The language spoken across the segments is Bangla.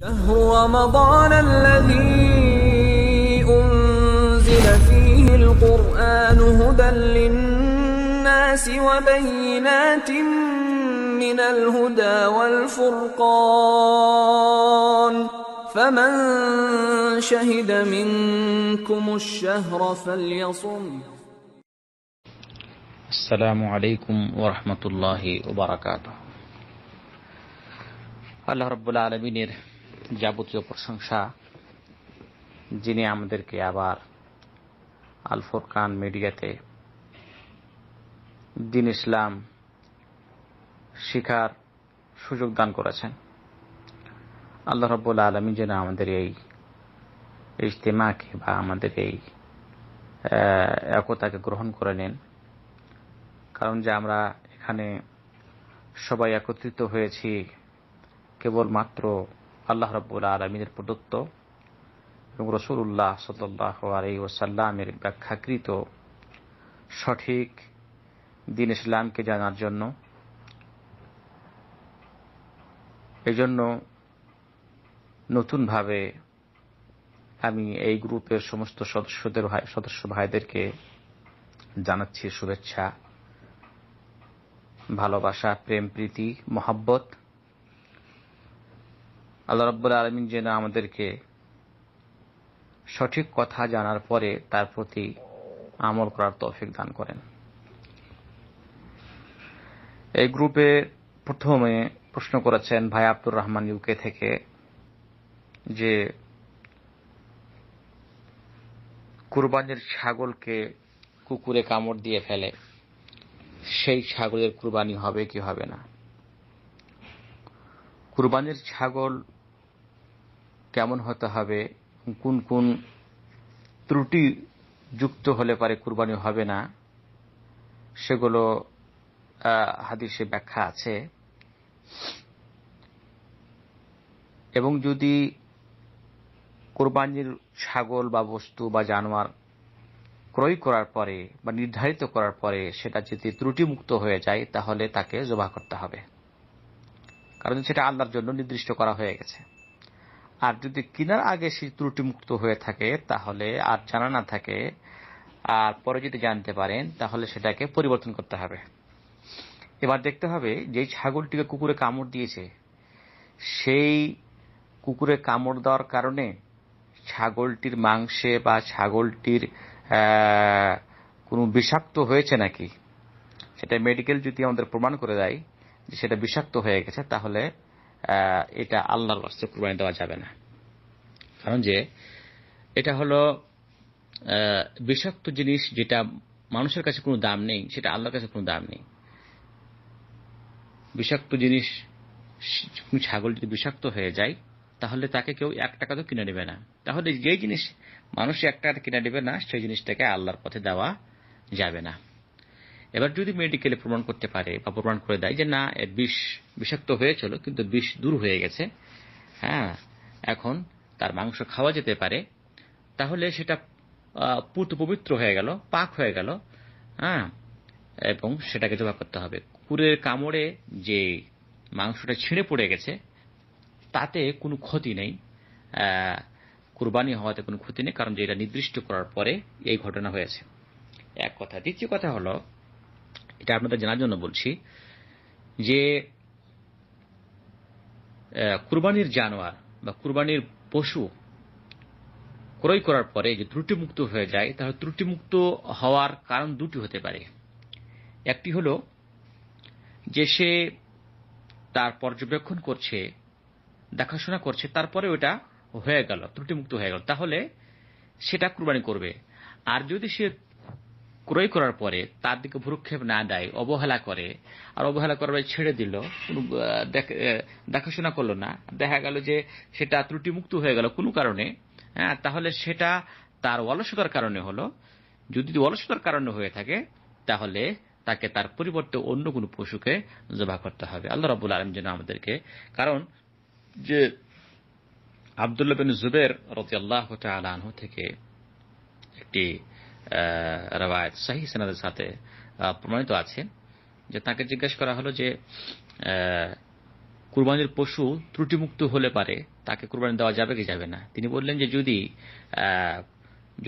شهر رمضان الذي أنزل فيه القرآن هدى للناس وبينات من الهدى والفرقان فمن شهد منكم الشهر فليصم السلام عليكم ورحمة الله وبركاته الله رب العالمين যাবতীয় প্রশংসা যিনি আমাদেরকে আবার আলফর কান মিডিয়াতে দিন ইসলাম শিখার সুযোগ দান করেছেন আল্লাহ রব আলমী যেন আমাদের এই ইজতেমাকে বা আমাদের এই একতাকে গ্রহণ করে নেন কারণ যে আমরা এখানে সবাই একত্রিত হয়েছি কেবলমাত্র আল্লাহ রব্বুল আলমিনের প্রদত্ত এবং রসুল্লাহ সদুল্লাহ আলী ওসাল্লামের ব্যাখ্যাকৃত সঠিক দিন ইসলামকে জানার জন্য এজন্য নতুনভাবে আমি এই গ্রুপের সমস্ত সদস্যদের সদস্য ভাইদেরকে জানাচ্ছি শুভেচ্ছা ভালোবাসা প্রেম প্রীতি মহাব্বত আল্লাহ রব্বুল আলমিন যেন আমাদেরকে সঠিক কথা জানার পরে তার প্রতি আমল করার তৌফিক দান করেন এই গ্রুপে প্রথমে প্রশ্ন করেছেন ভাই আব্দুর রহমান ইউকে থেকে যে কুরবানির ছাগলকে কুকুরে কামড় দিয়ে ফেলে সেই ছাগলের কুরবানি হবে কি হবে না কুরবানির ছাগল কেমন হতে হবে কোন কোন ত্রুটি যুক্ত হলে পারে কুরবানি হবে না সেগুলো হাদিসে ব্যাখ্যা আছে এবং যদি কোরবানির ছাগল বা বস্তু বা জানোয়ার ক্রয় করার পরে বা নির্ধারিত করার পরে সেটা যদি ত্রুটিমুক্ত হয়ে যায় তাহলে তাকে জবা করতে হবে কারণ সেটা আল্লাহর জন্য নির্দিষ্ট করা হয়ে গেছে আর যদি কিনার আগে সেই ত্রুটিমুক্ত হয়ে থাকে তাহলে আর জানা না থাকে আর পরে যদি জানতে পারেন তাহলে সেটাকে পরিবর্তন করতে হবে এবার দেখতে হবে যে ছাগলটিকে কুকুরে কামড় দিয়েছে সেই কুকুরে কামড় দেওয়ার কারণে ছাগলটির মাংসে বা ছাগলটির কোনো বিষাক্ত হয়েছে নাকি সেটা মেডিকেল যদি আমাদের প্রমাণ করে দেয় যে সেটা বিষাক্ত হয়ে গেছে তাহলে এটা আল্লাহর রাস্তে কুরবানি দেওয়া যাবে না কারণ যে এটা হলো বিষাক্ত জিনিস যেটা মানুষের কাছে কোনো দাম নেই সেটা আল্লাহর কাছে কোনো দাম নেই বিষাক্ত জিনিস ছাগল যদি বিষাক্ত হয়ে যায় তাহলে তাকে কেউ এক টাকা তো কিনে নেবে না তাহলে যেই জিনিস মানুষ এক টাকা কিনে নেবে না সেই জিনিসটাকে আল্লাহর পথে দেওয়া যাবে না এবার যদি মেডিকেলে প্রমাণ করতে পারে বা প্রমাণ করে দেয় যে না এর বিষ বিষাক্ত হয়েছিল কিন্তু বিষ দূর হয়ে গেছে হ্যাঁ এখন তার মাংস খাওয়া যেতে পারে তাহলে সেটা পুত পবিত্র হয়ে গেল পাক হয়ে গেল হ্যাঁ এবং সেটাকে জবা করতে হবে কুকুরের কামড়ে যে মাংসটা ছিঁড়ে পড়ে গেছে তাতে কোনো ক্ষতি নেই কুরবানি হওয়াতে কোনো ক্ষতি নেই কারণ যে এটা নির্দিষ্ট করার পরে এই ঘটনা হয়েছে এক কথা দ্বিতীয় কথা হলো এটা আপনাদের জানার জন্য বলছি যে কুরবানির জানোয়ার বা কুরবানির পশু ক্রয় করার পরে যে ত্রুটিমুক্ত হয়ে যায় তাহলে ত্রুটিমুক্ত হওয়ার কারণ দুটি হতে পারে একটি হল যে সে তার পর্যবেক্ষণ করছে দেখাশোনা করছে তারপরে ওটা হয়ে গেল ত্রুটিমুক্ত হয়ে গেল তাহলে সেটা কুরবানি করবে আর যদি সে ক্রয় করার পরে তার দিকে ভ্রুক্ষেপ না দেয় অবহেলা করে আর অবহেলা করার ছেড়ে দিল দেখাশোনা করলো না দেখা গেল যে সেটা ত্রুটিমুক্ত হয়ে গেল কোনো কারণে হ্যাঁ তাহলে সেটা তার অলসতার কারণে হলো যদি অলসতার কারণে হয়ে থাকে তাহলে তাকে তার পরিবর্তে অন্য কোনো পশুকে জবা করতে হবে আল্লাহ রাবুল আলম যেন আমাদেরকে কারণ যে আবদুল্লাহ বিন জুবের রতি আল্লাহ থেকে একটি রায়ত সাহি সেনাদের সাথে প্রমাণিত আছে যে তাকে জিজ্ঞেস করা হলো যে কুরবানির পশু ত্রুটিমুক্ত হলে পারে তাকে কুরবানি দেওয়া যাবে কি যাবে না তিনি বললেন যে যদি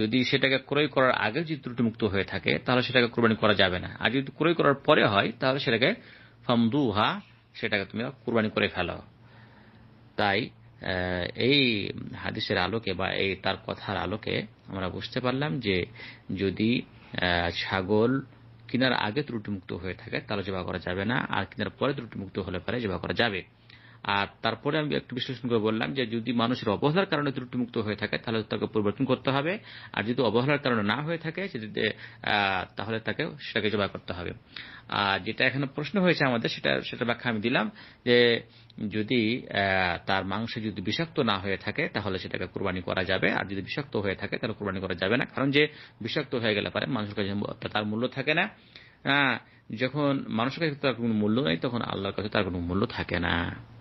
যদি সেটাকে ক্রয় করার আগে যদি ত্রুটিমুক্ত হয়ে থাকে তাহলে সেটাকে কুরবানি করা যাবে না আর যদি ক্রয় করার পরে হয় তাহলে সেটাকে হা সেটাকে তুমি কুরবানি করে ফেলো তাই এই হাদিসের আলোকে বা এই তার কথার আলোকে আমরা বুঝতে পারলাম যে যদি ছাগল কিনার আগে ত্রুটিমুক্ত হয়ে থাকে তাহলে জবা করা যাবে না আর কিনার পরে ত্রুটিমুক্ত হলে পরে জবা করা যাবে আর তারপরে আমি একটু বিশ্লেষণ করে বললাম যে যদি মানুষের অবহেলার কারণে ত্রুটিমুক্ত হয়ে থাকে তাহলে তাকে পরিবর্তন করতে হবে আর যদি অবহেলার কারণে না হয়ে থাকে তাহলে তাকে সেটাকে জবা করতে হবে আর যেটা এখানে প্রশ্ন হয়েছে আমাদের সেটা সেটা ব্যাখ্যা আমি দিলাম যে যদি তার মাংস যদি বিষাক্ত না হয়ে থাকে তাহলে সেটাকে কোরবানি করা যাবে আর যদি বিষাক্ত হয়ে থাকে তাহলে কোরবানি করা যাবে না কারণ যে বিষাক্ত হয়ে গেলে পারে মানুষের কাছে তার মূল্য থাকে না যখন মানুষের কাছে তার কোনো মূল্য নেই তখন আল্লাহর কাছে তার কোনো মূল্য থাকে না